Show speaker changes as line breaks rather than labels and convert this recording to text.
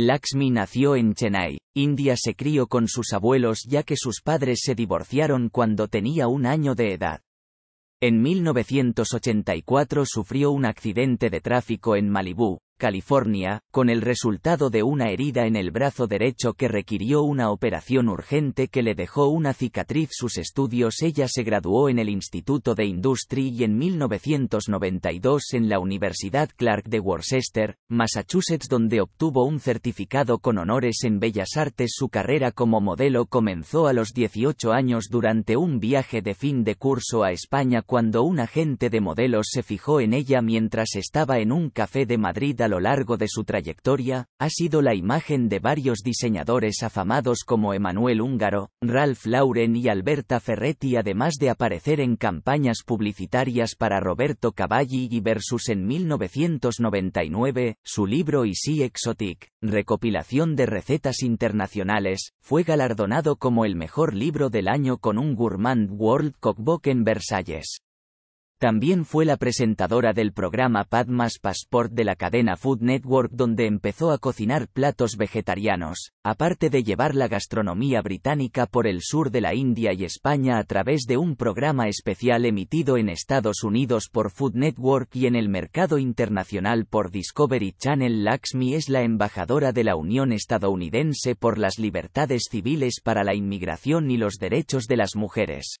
Lakshmi nació en Chennai, India. Se crió con sus abuelos ya que sus padres se divorciaron cuando tenía un año de edad. En 1984 sufrió un accidente de tráfico en Malibú, California, con el resultado de una herida en el brazo derecho que requirió una operación urgente que le dejó una cicatriz. Sus estudios ella se graduó en el Instituto de Industria y en 1992 en la Universidad Clark de Worcester, Massachusetts donde obtuvo un certificado con honores en Bellas Artes. Su carrera como modelo comenzó a los 18 años durante un viaje de fin de curso a España cuando un agente de modelos se fijó en ella mientras estaba en un café de Madrid a lo largo de su trayectoria, ha sido la imagen de varios diseñadores afamados como Emanuel Húngaro, Ralph Lauren y Alberta Ferretti además de aparecer en campañas publicitarias para Roberto Cavalli y Versus en 1999, su libro si Exotic, recopilación de recetas internacionales, fue galardonado como el mejor libro del año con un Gourmand World Cookbook en Versalles. También fue la presentadora del programa Padmas Passport de la cadena Food Network donde empezó a cocinar platos vegetarianos, aparte de llevar la gastronomía británica por el sur de la India y España a través de un programa especial emitido en Estados Unidos por Food Network y en el mercado internacional por Discovery Channel. Lakshmi es la embajadora de la Unión Estadounidense por las libertades civiles para la inmigración y los derechos de las mujeres.